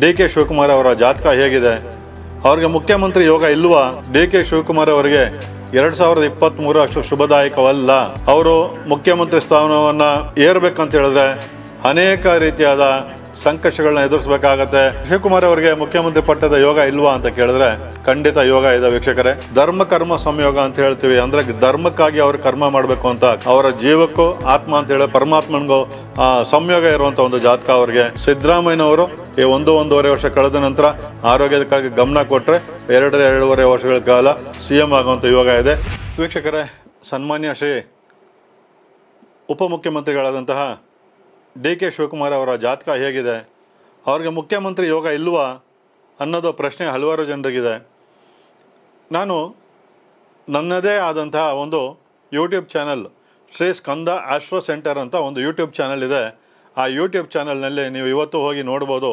D K Shivakumar ಅವರ ಜಾತಕ ಹೇಗಿದೆ ಅವ್ರಿಗೆ ಮುಖ್ಯಮಂತ್ರಿ ಯೋಗ ಇಲ್ವಾ ಡಿ ಕೆ ಶಿವಕುಮಾರ್ ಅವರಿಗೆ ಎರಡ್ ಸಾವಿರದ ಇಪ್ಪತ್ತ್ ಮೂರು ಅಷ್ಟು ಶುಭದಾಯಕವಲ್ಲ ಅವರು ಮುಖ್ಯಮಂತ್ರಿ ಸ್ಥಾನವನ್ನು ಏರ್ಬೇಕಂತ ಹೇಳಿದ್ರೆ ಅನೇಕ ರೀತಿಯಾದ ಸಂಕಷ್ಟಗಳನ್ನ ಎದುರಿಸಬೇಕಾಗತ್ತೆ ಶಿವಕುಮಾರ್ ಅವರಿಗೆ ಮುಖ್ಯಮಂತ್ರಿ ಪಟ್ಟದ ಯೋಗ ಇಲ್ವಾ ಅಂತ ಕೇಳಿದ್ರೆ ಖಂಡಿತ ಯೋಗ ಇದೆ ವೀಕ್ಷಕರೇ ಧರ್ಮ ಕರ್ಮ ಸಂಯೋಗ ಅಂತ ಹೇಳ್ತೀವಿ ಅಂದ್ರೆ ಧರ್ಮಕ್ಕಾಗಿ ಅವ್ರ ಕರ್ಮ ಮಾಡಬೇಕು ಅಂತ ಅವರ ಜೀವಕ್ಕೂ ಆತ್ಮ ಅಂತ ಹೇಳಿ ಆ ಸಂಯೋಗ ಇರುವಂತ ಒಂದು ಜಾತಕ ಅವರಿಗೆ ಸಿದ್ದರಾಮಯ್ಯನವರು ಈ ಒಂದು ಒಂದೂವರೆ ವರ್ಷ ಕಳೆದ ನಂತರ ಆರೋಗ್ಯದಕ್ಕಾಗಿ ಗಮನ ಕೊಟ್ರೆ ಎರಡರ ಎರಡೂವರೆ ವರ್ಷಗಳ ಕಾಲ ಸಿ ಎಂ ಆಗುವಂಥ ಯೋಗ ಇದೆ ವೀಕ್ಷಕರೇ ಸನ್ಮಾನ್ಯ ಶ್ರೀ ಉಪಮುಖ್ಯಮಂತ್ರಿಗಳಾದಂತಹ ಡಿ ಕೆ ಶಿವಕುಮಾರ್ ಅವರ ಜಾತಕ ಹೇಗಿದೆ ಅವ್ರಿಗೆ ಮುಖ್ಯಮಂತ್ರಿ ಯೋಗ ಇಲ್ವಾ ಅನ್ನೋದು ಪ್ರಶ್ನೆ ಹಲವಾರು ಜನರಿಗಿದೆ ನಾನು ನನ್ನದೇ ಆದಂತಹ ಒಂದು YouTube channel Shri Skanda astro centre ಅಂತ ಒಂದು ಯೂಟ್ಯೂಬ್ ಚಾನಲ್ ಇದೆ ಆ ಯೂಟ್ಯೂಬ್ ಚಾನಲ್ನಲ್ಲಿ ನೀವು ಇವತ್ತು ಹೋಗಿ ನೋಡ್ಬೋದು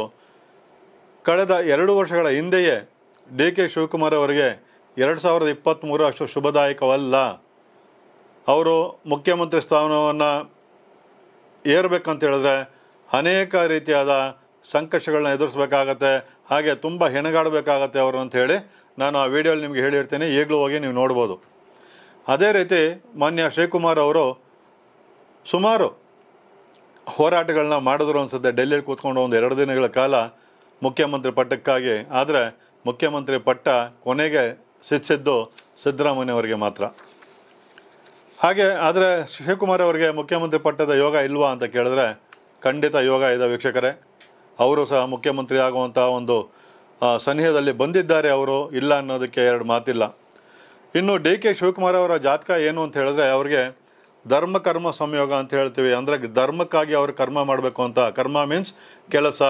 ಕಳೆದ ಎರಡು ವರ್ಷಗಳ ಹಿಂದೆಯೇ ಡಿ ಕೆ ಶಿವಕುಮಾರ್ ಅವರಿಗೆ ಎರಡು ಸಾವಿರದ ಇಪ್ಪತ್ತ್ಮೂರು ಅಷ್ಟು ಶುಭದಾಯಕವಲ್ಲ ಅವರು ಮುಖ್ಯಮಂತ್ರಿ ಸ್ಥಾನವನ್ನು ಏರ್ಬೇಕಂತ ಹೇಳಿದ್ರೆ ಅನೇಕ ರೀತಿಯಾದ ಸಂಕಷ್ಟಗಳನ್ನ ಎದುರಿಸ್ಬೇಕಾಗತ್ತೆ ಹಾಗೆ ತುಂಬ ಹೆಣಗಾಡಬೇಕಾಗತ್ತೆ ಅವರು ಅಂತ ಹೇಳಿ ನಾನು ಆ ವಿಡಿಯೋಲಿ ನಿಮಗೆ ಹೇಳಿರ್ತೀನಿ ಈಗಲೂ ಹೋಗಿ ನೀವು ನೋಡ್ಬೋದು ಅದೇ ರೀತಿ ಮಾನ್ಯ ಶ್ರೀಕುಮಾರ್ ಅವರು ಸುಮಾರು ಹೋರಾಟಗಳನ್ನ ಮಾಡಿದ್ರು ಅನ್ಸುತ್ತೆ ಡೆಲ್ಲಿಯಲ್ಲಿ ಕೂತ್ಕೊಂಡು ಒಂದು ಎರಡು ದಿನಗಳ ಕಾಲ ಮುಖ್ಯಮಂತ್ರಿ ಪಟ್ಟಕ್ಕಾಗಿ ಆದರೆ ಮುಖ್ಯಮಂತ್ರಿ ಪಟ್ಟ ಕೊನೆಗೆ ಸಿಚ್ಚಿದ್ದು ಸಿದ್ದರಾಮಯ್ಯ ಅವರಿಗೆ ಮಾತ್ರ ಹಾಗೆ ಆದರೆ ಶಿವಕುಮಾರ್ ಅವರಿಗೆ ಮುಖ್ಯಮಂತ್ರಿ ಪಟ್ಟದ ಯೋಗ ಇಲ್ವಾ ಅಂತ ಕೇಳಿದ್ರೆ ಖಂಡಿತ ಯೋಗ ಇದೆ ವೀಕ್ಷಕರೇ ಅವರು ಸಹ ಮುಖ್ಯಮಂತ್ರಿ ಆಗುವಂಥ ಒಂದು ಸನಿಹದಲ್ಲಿ ಬಂದಿದ್ದಾರೆ ಅವರು ಇಲ್ಲ ಅನ್ನೋದಕ್ಕೆ ಎರಡು ಮಾತಿಲ್ಲ ಇನ್ನು ಡಿ ಕೆ ಶಿವಕುಮಾರ್ ಅವರ ಜಾತಕ ಏನು ಅಂತ ಹೇಳಿದ್ರೆ ಅವರಿಗೆ ಧರ್ಮ ಕರ್ಮ ಸಂಯೋಗ ಅಂತ ಹೇಳ್ತೀವಿ ಅಂದರೆ ಧರ್ಮಕ್ಕಾಗಿ ಅವರು ಕರ್ಮ ಮಾಡಬೇಕು ಅಂತ ಕರ್ಮ ಮೀನ್ಸ್ ಕೆಲಸ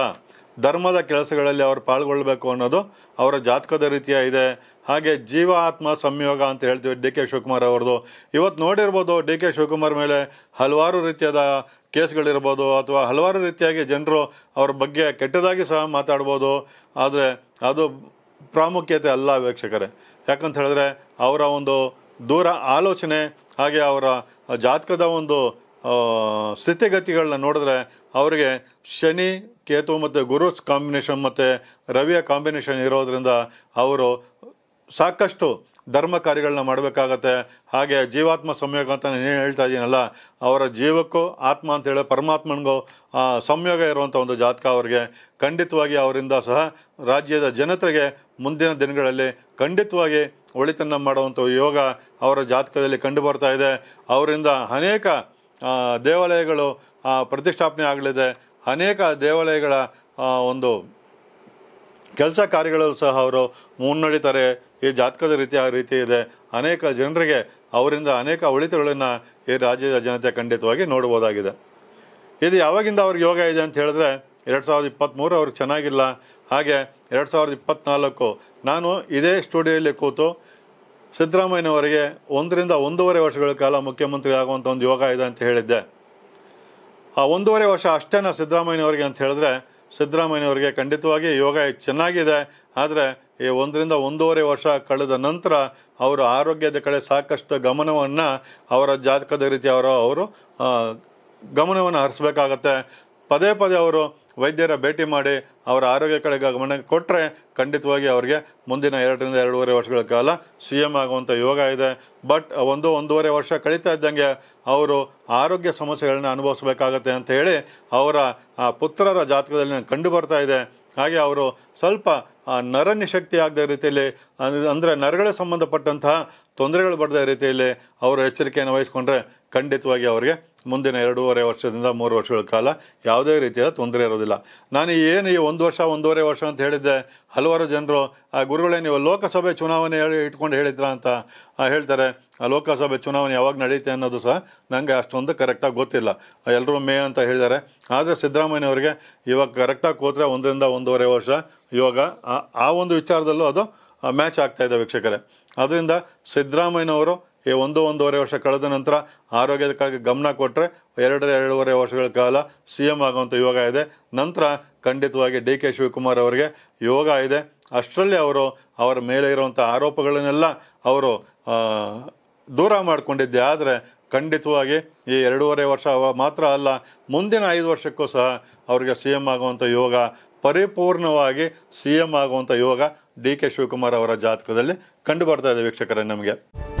ಧರ್ಮದ ಕೆಲಸಗಳಲ್ಲಿ ಅವರು ಪಾಲ್ಗೊಳ್ಬೇಕು ಅನ್ನೋದು ಅವರ ಜಾತಕದ ರೀತಿಯ ಇದೆ ಹಾಗೆ ಜೀವ ಆತ್ಮ ಸಂಯೋಗ ಅಂತ ಹೇಳ್ತೀವಿ ಡಿ ಕೆ ಶಿವಕುಮಾರ್ ಅವ್ರದ್ದು ಇವತ್ತು ನೋಡಿರ್ಬೋದು ಡಿ ಕೆ ಶಿವಕುಮಾರ್ ಮೇಲೆ ಹಲವಾರು ರೀತಿಯಾದ ಕೇಸ್ಗಳಿರ್ಬೋದು ಅಥವಾ ಹಲವಾರು ರೀತಿಯಾಗಿ ಜನರು ಅವ್ರ ಬಗ್ಗೆ ಕೆಟ್ಟದಾಗಿ ಸಹ ಮಾತಾಡ್ಬೋದು ಆದರೆ ಅದು ಪ್ರಾಮುಖ್ಯತೆ ಅಲ್ಲ ವೀಕ್ಷಕರೇ ಯಾಕಂತ ಹೇಳಿದ್ರೆ ಅವರ ಒಂದು ದೂರ ಆಲೋಚನೆ ಹಾಗೆ ಅವರ ಜಾತಕದ ಒಂದು ಸ್ಥಿತಿಗತಿಗಳನ್ನ ನೋಡಿದ್ರೆ ಅವರಿಗೆ ಶನಿ ಕೇತು ಮತ್ತು ಗುರು ಕಾಂಬಿನೇಷನ್ ಮತ್ತು ರವಿಯ ಕಾಂಬಿನೇಷನ್ ಇರೋದರಿಂದ ಅವರು ಸಾಕಷ್ಟು ಧರ್ಮ ಕಾರ್ಯಗಳನ್ನ ಮಾಡಬೇಕಾಗತ್ತೆ ಹಾಗೆ ಜೀವಾತ್ಮ ಸಂಯೋಗ ಅಂತ ಏನು ಹೇಳ್ತಾ ಇದ್ದೀನಲ್ಲ ಅವರ ಜೀವಕ್ಕೂ ಆತ್ಮ ಅಂತ ಹೇಳಿ ಪರಮಾತ್ಮನಿಗೂ ಸಂಯೋಗ ಇರುವಂಥ ಒಂದು ಜಾತಕ ಅವರಿಗೆ ಖಂಡಿತವಾಗಿ ಅವರಿಂದ ಸಹ ರಾಜ್ಯದ ಜನತೆಗೆ ಮುಂದಿನ ದಿನಗಳಲ್ಲಿ ಖಂಡಿತವಾಗಿ ಒಳಿತನ್ನು ಮಾಡುವಂಥ ಯೋಗ ಅವರ ಜಾತಕದಲ್ಲಿ ಕಂಡು ಬರ್ತಾ ಇದೆ ಅವರಿಂದ ಅನೇಕ ದೇವಾಲಯಗಳು ಪ್ರತಿಷ್ಠಾಪನೆ ಆಗಲಿದೆ ಅನೇಕ ದೇವಾಲಯಗಳ ಒಂದು ಕೆಲಸ ಕಾರ್ಯಗಳಲ್ಲೂ ಸಹ ಅವರು ಮುನ್ನಡೀತಾರೆ ಈ ಜಾತಕದ ರೀತಿ ಆ ರೀತಿ ಇದೆ ಅನೇಕ ಜನರಿಗೆ ಅವರಿಂದ ಅನೇಕ ಒಳಿತುಗಳನ್ನು ಈ ರಾಜ್ಯದ ಜನತೆ ಖಂಡಿತವಾಗಿ ನೋಡ್ಬೋದಾಗಿದೆ ಇದು ಯಾವಾಗಿಂದ ಅವ್ರಿಗೆ ಯೋಗ ಇದೆ ಅಂತ ಹೇಳಿದ್ರೆ ಎರಡು ಸಾವಿರದ ಇಪ್ಪತ್ತ್ಮೂರು ಅವ್ರಿಗೆ ಚೆನ್ನಾಗಿಲ್ಲ ಹಾಗೆ ಎರಡು ಸಾವಿರದ ಇಪ್ಪತ್ತ್ನಾಲ್ಕು ನಾನು ಇದೇ ಸ್ಟುಡಿಯೋಲಿ ಕೂತು ಸಿದ್ದರಾಮಯ್ಯನವರಿಗೆ ಒಂದರಿಂದ ಒಂದೂವರೆ ವರ್ಷಗಳ ಕಾಲ ಮುಖ್ಯಮಂತ್ರಿ ಆಗುವಂಥ ಒಂದು ಯೋಗ ಇದೆ ಅಂತ ಹೇಳಿದ್ದೆ ಆ ಒಂದೂವರೆ ವರ್ಷ ಅಷ್ಟೇನಾ ಸಿದ್ದರಾಮಯ್ಯನವರಿಗೆ ಅಂತ ಹೇಳಿದ್ರೆ ಸಿದ್ದರಾಮಯ್ಯನವರಿಗೆ ಖಂಡಿತವಾಗಿ ಯೋಗ ಚೆನ್ನಾಗಿದೆ ಆದರೆ ಈ ಒಂದರಿಂದ ಒಂದೂವರೆ ವರ್ಷ ಕಳೆದ ನಂತರ ಅವರ ಆರೋಗ್ಯದ ಕಡೆ ಸಾಕಷ್ಟು ಗಮನವನ್ನು ಅವರ ಜಾತಕದ ರೀತಿ ಅವರು ಅವರು ಗಮನವನ್ನು ಹರಿಸ್ಬೇಕಾಗತ್ತೆ ಪದೇ ಪದೇ ಅವರು ವೈದ್ಯರ ಭೇಟಿ ಮಾಡಿ ಅವರ ಆರೋಗ್ಯ ಕಡೆ ಗಮನ ಕೊಟ್ಟರೆ ಖಂಡಿತವಾಗಿ ಅವರಿಗೆ ಮುಂದಿನ ಎರಡರಿಂದ ಎರಡೂವರೆ ವರ್ಷಗಳ ಕಾಲ ಸಿ ಎಂ ಆಗುವಂಥ ಯೋಗ ಇದೆ ಬಟ್ ಒಂದು ಒಂದೂವರೆ ವರ್ಷ ಕಳೀತಾ ಇದ್ದಂಗೆ ಅವರು ಆರೋಗ್ಯ ಸಮಸ್ಯೆಗಳನ್ನ ಅನುಭವಿಸಬೇಕಾಗತ್ತೆ ಅಂತ ಹೇಳಿ ಅವರ ಪುತ್ರರ ಜಾತಕದಲ್ಲಿ ಕಂಡು ಬರ್ತಾ ಇದೆ ಹಾಗೆ ಅವರು ಸ್ವಲ್ಪ ಶಕ್ತಿ ಆಗದ ರೀತಿಯಲ್ಲಿ ಅಂದರೆ ನರಗಳ ಸಂಬಂಧಪಟ್ಟಂತಹ ತೊಂದರೆಗಳು ಬರದ ರೀತಿಯಲ್ಲಿ ಅವರು ಎಚ್ಚರಿಕೆಯನ್ನು ವಹಿಸಿಕೊಂಡ್ರೆ ಖಂಡಿತವಾಗಿ ಅವರಿಗೆ ಮುಂದಿನ ಎರಡೂವರೆ ವರ್ಷದಿಂದ ಮೂರು ವರ್ಷಗಳ ಕಾಲ ಯಾವುದೇ ರೀತಿಯ ತೊಂದರೆ ಇರೋದಿಲ್ಲ ನಾನು ಏನು ಈ ಒಂದು ವರ್ಷ ಒಂದೂವರೆ ವರ್ಷ ಅಂತ ಹೇಳಿದ್ದೆ ಹಲವಾರು ಜನರು ಆ ಗುರುಗಳೇ ನೀವು ಲೋಕಸಭೆ ಚುನಾವಣೆ ಹೇಳಿ ಇಟ್ಕೊಂಡು ಹೇಳಿದ್ರ ಅಂತ ಹೇಳ್ತಾರೆ ಆ ಲೋಕಸಭೆ ಚುನಾವಣೆ ಯಾವಾಗ ನಡೆಯುತ್ತೆ ಅನ್ನೋದು ಸಹ ನನಗೆ ಅಷ್ಟೊಂದು ಕರೆಕ್ಟಾಗಿ ಗೊತ್ತಿಲ್ಲ ಎಲ್ಲರೂ ಮೇ ಅಂತ ಹೇಳಿದ್ದಾರೆ ಆದರೆ ಅವರಿಗೆ ಇವಾಗ ಕರೆಕ್ಟಾಗಿ ಕೂತ್ರೆ ಒಂದರಿಂದ ಒಂದೂವರೆ ವರ್ಷ ಇವಾಗ ಆ ಒಂದು ವಿಚಾರದಲ್ಲೂ ಅದು ಮ್ಯಾಚ್ ಆಗ್ತಾಯಿದೆ ವೀಕ್ಷಕರೇ ಆದ್ದರಿಂದ ಸಿದ್ದರಾಮಯ್ಯನವರು ಈ ಒಂದು ಒಂದೂವರೆ ವರ್ಷ ಕಳೆದ ನಂತರ ಆರೋಗ್ಯದ ಕಡೆಗೆ ಗಮನ ಕೊಟ್ಟರೆ ಎರಡರ ಎರಡೂವರೆ ವರ್ಷಗಳ ಕಾಲ ಸಿ ಎಂ ಆಗುವಂಥ ಯೋಗ ಇದೆ ನಂತರ ಖಂಡಿತವಾಗಿ ಡಿ ಕೆ ಶಿವಕುಮಾರ್ ಅವರಿಗೆ ಯೋಗ ಇದೆ ಅಷ್ಟರಲ್ಲಿ ಅವರು ಅವರ ಮೇಲೆ ಇರುವಂಥ ಆರೋಪಗಳನ್ನೆಲ್ಲ ಅವರು ದೂರ ಮಾಡಿಕೊಂಡಿದ್ದೆ ಆದರೆ ಖಂಡಿತವಾಗಿ ಈ ಎರಡೂವರೆ ವರ್ಷ ಮಾತ್ರ ಅಲ್ಲ ಮುಂದಿನ ಐದು ವರ್ಷಕ್ಕೂ ಸಹ ಅವರಿಗೆ ಸಿ ಎಂ ಆಗುವಂಥ ಯೋಗ ಪರಿಪೂರ್ಣವಾಗಿ ಸಿ ಎಂ ಆಗುವಂಥ ಯೋಗ ಡಿ ಕೆ ಶಿವಕುಮಾರ್ ಅವರ ಜಾತಕದಲ್ಲಿ ಕಂಡು ಬರ್ತಾ ಇದೆ ವೀಕ್ಷಕರೇ ನಮಗೆ